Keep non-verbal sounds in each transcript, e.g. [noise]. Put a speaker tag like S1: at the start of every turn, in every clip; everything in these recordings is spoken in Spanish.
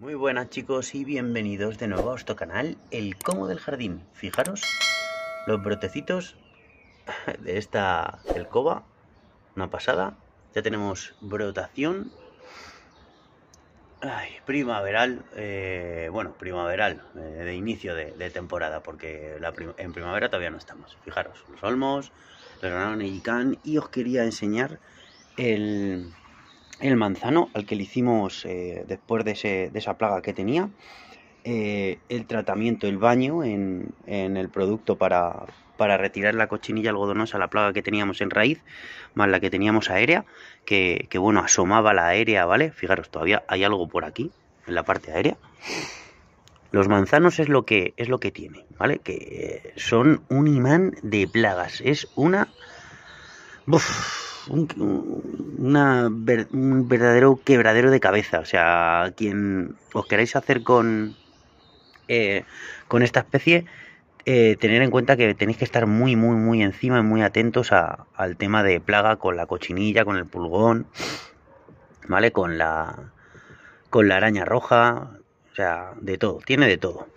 S1: Muy buenas chicos y bienvenidos de nuevo a nuestro canal El Como del Jardín. Fijaros los brotecitos de esta elcoba, una pasada. Ya tenemos brotación primaveral, eh, bueno, primaveral, eh, de inicio de, temporada, porque en primavera todavía no estamos. Fijaros, los olmos, los granados y os quería enseñar el, el manzano al que le hicimos eh, después de, esa plaga que tenía, eh, el tratamiento, el baño en, el producto para, retirar la cochinilla algodonosa, la plaga que teníamos en raíz, más la que teníamos aérea, que, que bueno, asomaba la aérea, ¿vale? Fijaros, todavía hay algo por aquí, en la parte aérea. Los manzanos es lo que es lo que tiene, ¿vale? Que eh, son un imán de plagas, es una un, verdadero quebradero de cabeza. O sea, quien os queráis hacer con, eh, con esta especie, eh, tener en cuenta que tenéis que estar muy, muy, muy encima y muy atentos a, al tema de plaga con la cochinilla, con el pulgón, ¿vale? Con la, con la araña roja, o sea, de todo, tiene de todo.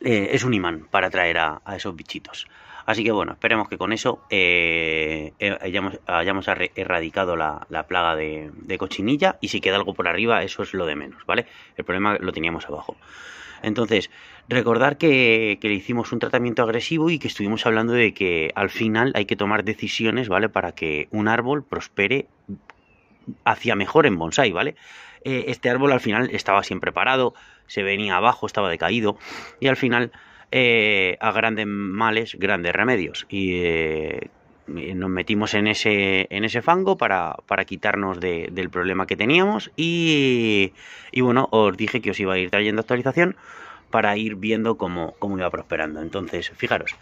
S1: Eh, es un imán para atraer a esos bichitos. Así que bueno, esperemos que con eso eh, eh, hayamos, erradicado la, plaga de, cochinilla y si queda algo por arriba, eso es lo de menos, ¿vale? El problema lo teníamos abajo. Entonces, recordar que, que le hicimos un tratamiento agresivo y que estuvimos hablando de que al final hay que tomar decisiones, ¿vale? Para que un árbol prospere hacia mejor en bonsai, ¿vale? Eh, este árbol al final estaba siempre parado, se venía abajo, estaba decaído y al final eh, a grandes males, grandes remedios. Eh, y nos metimos en ese, en ese fango para, quitarnos del problema que teníamos y, y, bueno, os dije que os iba a ir trayendo actualización para ir viendo cómo, iba prosperando. Entonces, fijaros,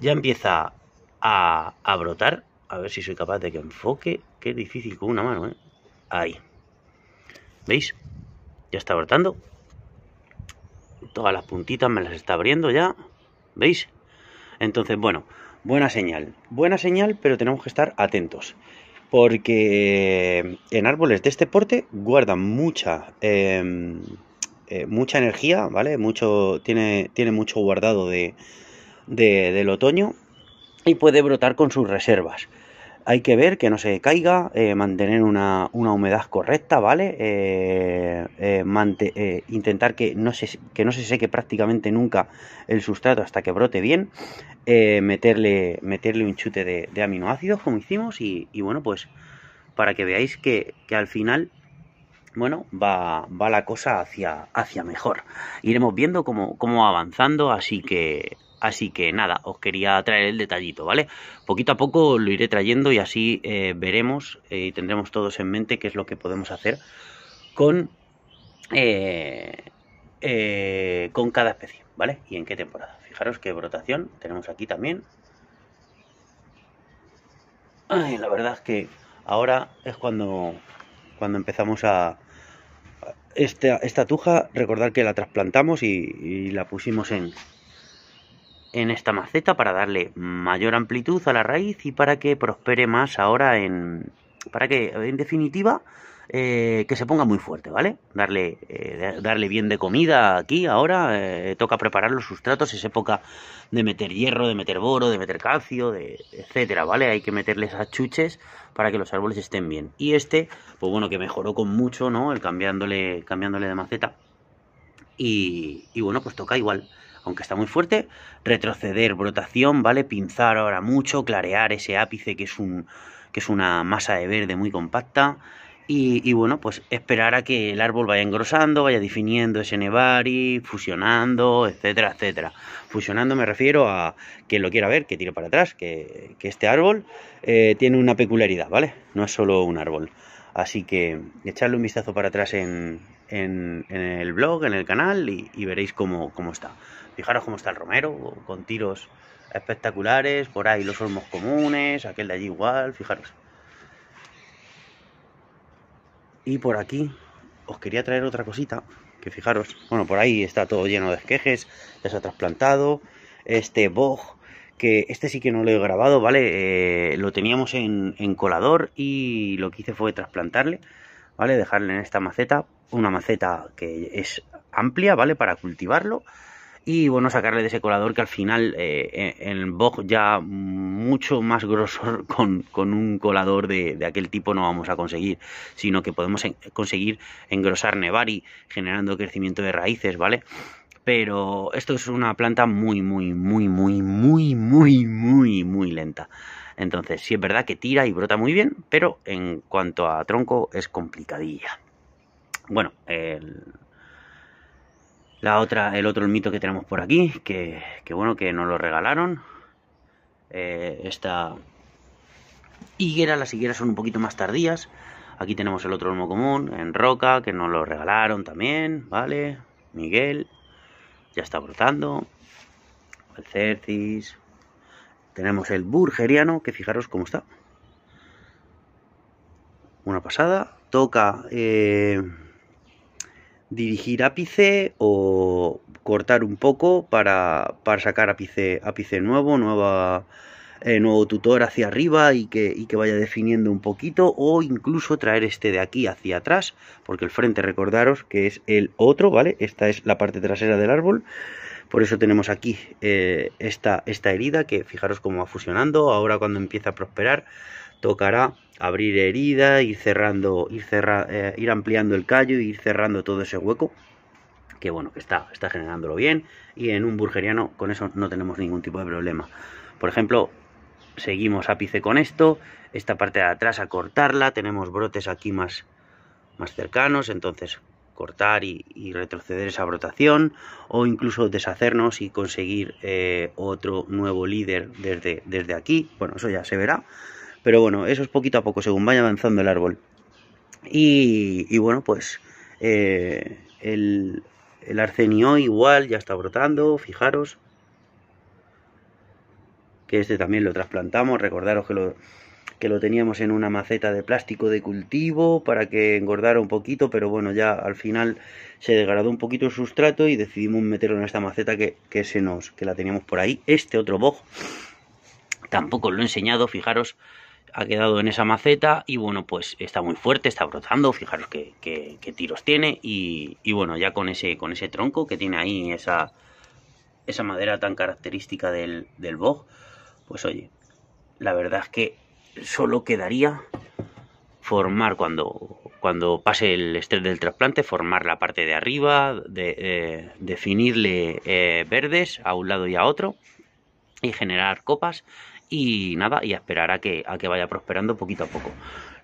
S1: ya empieza a, brotar, a ver si soy capaz de que enfoque, qué difícil con una mano, ¿eh? Ahí. ¿Veis? Ya está brotando. Todas las puntitas me las está abriendo ya. ¿Veis? Entonces, bueno, buena señal. Buena señal, pero tenemos que estar atentos. Porque en árboles de este porte guardan mucha, em, eh, mucha energía, ¿vale? Mucho, tiene, tiene mucho guardado del otoño y puede brotar con sus reservas hay que ver que no se caiga, eh, mantener una, humedad correcta, ¿vale? Eh, eh, intentar que no, se, que no se seque prácticamente nunca el sustrato hasta que brote bien, meterle, meterle un chute de, aminoácidos como hicimos y, bueno, pues para que veáis que, que al final... Bueno, va, va, la cosa hacia, hacia mejor. Iremos viendo cómo, cómo avanzando, así que, Así que nada, os quería traer el detallito, ¿vale? Poquito a poco lo iré trayendo y así eh, veremos eh, y tendremos todos en mente qué es lo que podemos hacer con, eh, con cada especie, ¿vale? Y en qué temporada. Fijaros qué brotación tenemos aquí también. la verdad es que ahora es cuando, cuando empezamos a... Esta, tuja, recordar que la trasplantamos y la pusimos en, en esta maceta para darle mayor amplitud a la raíz y para que prospere más ahora en... para que, en definitiva, eh, que se ponga muy fuerte, ¿vale? Darle, eh, darle bien de comida aquí, ahora eh, toca preparar los sustratos, es época de meter hierro, de meter boro, de meter calcio, de, etcétera, ¿vale? Hay que meterle esas chuches para que los árboles estén bien. Y este, pues bueno, que mejoró con mucho, ¿no? El cambiándole, cambiándole de maceta. y bueno, pues toca igual aunque está muy fuerte, retroceder, brotación, ¿vale? Pinzar ahora mucho, clarear ese ápice que es, que es una masa de verde muy compacta. Y, bueno, pues esperar a que el árbol vaya engrosando, vaya definiendo ese nevari, fusionando, etcétera, etcétera. Fusionando me refiero a que lo quiera ver, que tire para atrás, que, este árbol eh, tiene una peculiaridad, ¿vale? No es solo un árbol. Así que echarle un vistazo para atrás en, en, el blog, en el canal y, veréis cómo está. Fijaros cómo está el Romero, con tiros espectaculares, por ahí los olmos comunes, aquel de allí igual, fijaros. Y por aquí os quería traer otra cosita, que fijaros, bueno, por ahí está todo lleno de esquejes, ya se ha trasplantado, este bog, que este sí que no lo he grabado, ¿vale? Eh, lo teníamos en, en, colador y lo que hice fue trasplantarle, ¿vale? Dejarle en esta maceta, una maceta que es amplia, ¿vale? Para cultivarlo y bueno, sacarle de ese colador que al final eh, e, el en ya mucho más grosor [laughs] con, un colador de, aquel tipo no vamos a conseguir, sino que podemos conseguir engrosar Nevari generando crecimiento de raíces, ¿vale? Pero esto es una planta muy, muy, muy, muy, muy, muy, muy, muy lenta. Entonces, sí es verdad que tira y brota muy bien, pero en cuanto a tronco es complicadilla. Bueno, el otra, el otro mito que tenemos por aquí, que, que bueno, que nos lo regalaron. Eh, esta higuera, las higueras son un poquito más tardías. Aquí tenemos el otro olmo común, en roca, que nos lo regalaron también, ¿vale? Miguel, ya está brotando. El cercis. Tenemos el burgeriano, que fijaros cómo está. Una pasada. Toca... Eh, dirigir ápice o cortar un poco para, sacar ápice, nuevo, nueva, eh, nuevo tutor hacia arriba y que, y que, vaya definiendo un poquito o incluso traer este de aquí hacia atrás porque el frente recordaros que es el otro, ¿vale? Esta es la parte trasera del árbol. Por eso tenemos aquí eh, esta, esta herida que fijaros cómo va fusionando. Ahora cuando empieza a prosperar tocará abrir herida, ir cerrando, eh, ir, ampliando el callo, y ir cerrando todo ese hueco. Que bueno, que está, generándolo bien. Y en un burgeriano con eso no tenemos ningún tipo de problema. Por ejemplo, seguimos ápice con esto. Esta parte de atrás a cortarla. Tenemos brotes aquí más, más cercanos. Entonces cortar y, retroceder esa brotación o incluso deshacernos y conseguir eh, otro nuevo líder desde, desde aquí. Bueno, eso ya se verá. Pero bueno, eso es poquito a poco, según vaya avanzando el árbol. Y, bueno, pues eh, el, arsenio igual ya está brotando, fijaros. Que este también lo trasplantamos, recordaros que lo, que lo teníamos en una maceta de plástico de cultivo para que engordara un poquito, pero bueno, ya al final se degradó un poquito el sustrato y decidimos meterlo en esta maceta que, se nos, que la teníamos por ahí. Este otro bojo tampoco lo he enseñado, fijaros, ha quedado en esa maceta y bueno, pues está muy fuerte, está brotando, fijaros qué, tiros tiene y, bueno, ya con ese, con ese tronco que tiene ahí, esa, esa madera tan característica del, del bog, pues oye, la verdad es que solo quedaría formar cuando, cuando pase el estrés del trasplante, formar la parte de arriba, de, eh, definirle eh, verdes a un lado y a otro y generar copas y nada, y a esperar a que, a que vaya prosperando poquito a poco.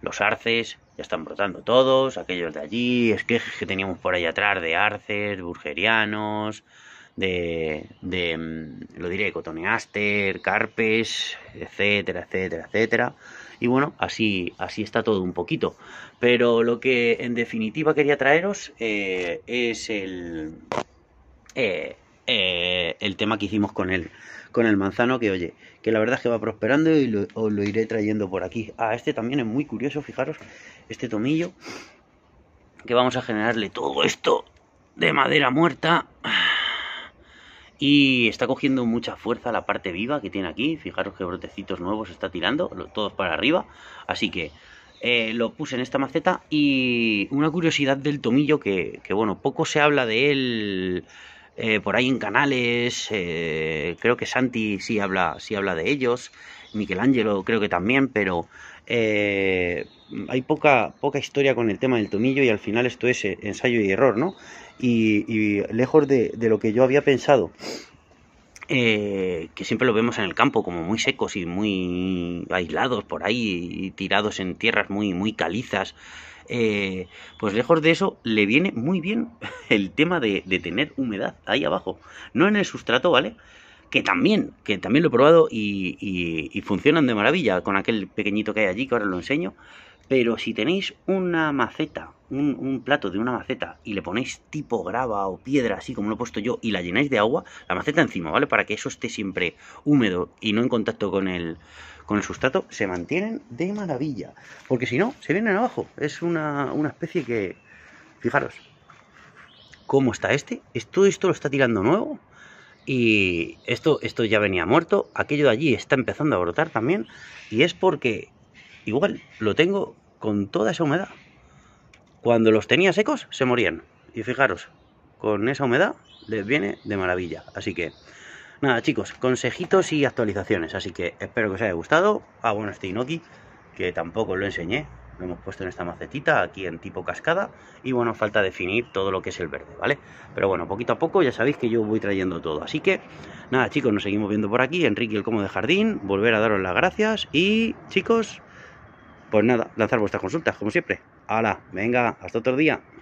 S1: Los arces ya están brotando todos, aquellos de allí, esquejes que teníamos por ahí atrás de arces, burgerianos, de, de mm, lo diré, cotoneaster, carpes, etcétera, etcétera, etcétera. Y bueno, así, así está todo un poquito. Pero lo que en definitiva quería traeros eh, es el, eh, eh, el tema que hicimos con él con el manzano que oye, que la verdad es que va prosperando y lo, os lo iré trayendo por aquí. Ah, este también es muy curioso, fijaros, este tomillo, que vamos a generarle todo esto de madera muerta. Y está cogiendo mucha fuerza la parte viva que tiene aquí. Fijaros que brotecitos nuevos está tirando, todos para arriba. Así que eh, lo puse en esta maceta. Y una curiosidad del tomillo que bueno, poco se habla de él eh, por ahí en canales, eh, creo que Santi sí habla, sí habla de ellos, Michelangelo creo que también, pero eh, hay poca, poca historia con el tema del tomillo y al final esto es ensayo y error, ¿no? Y, lejos de, de, lo que yo había pensado. que siempre lo vemos en el campo como muy secos y muy aislados por ahí y tirados en tierras muy muy calizas eh, pues lejos de eso le viene muy bien [laughs] el tema de, tener humedad ahí abajo, no en el sustrato, ¿vale? Que también, que también lo he probado y, y funcionan de maravilla con aquel pequeñito que hay allí, que ahora lo enseño. Pero si tenéis una maceta un, plato de una maceta y le ponéis tipo grava o piedra, así como lo he puesto yo, y la llenáis de agua, la maceta encima, ¿vale? Para que eso esté siempre húmedo y no en contacto con el, con el sustrato, se mantienen de maravilla. Porque si no, se vienen abajo. Es una, especie que... Fijaros, ¿cómo está este? Esto, esto lo está tirando nuevo. Y esto, esto ya venía muerto, aquello de allí está empezando a brotar también, y es porque igual lo tengo con toda esa humedad. Cuando los tenía secos, se morían. Y fijaros, con esa humedad les viene de maravilla. Así que, nada chicos, consejitos y actualizaciones. Así que espero que os haya gustado. Ah, bueno, este Inoki, que tampoco lo enseñé. Lo hemos puesto en esta macetita, aquí en tipo cascada. Y bueno, falta definir todo lo que es el verde, ¿vale? Pero bueno, poquito a poco ya sabéis que yo voy trayendo todo. Así que, nada chicos, nos seguimos viendo por aquí. Enrique el Como de Jardín, volver a daros las gracias. Y chicos, pues nada, lanzar vuestras consultas, como siempre. Hola, venga, hasta otro día.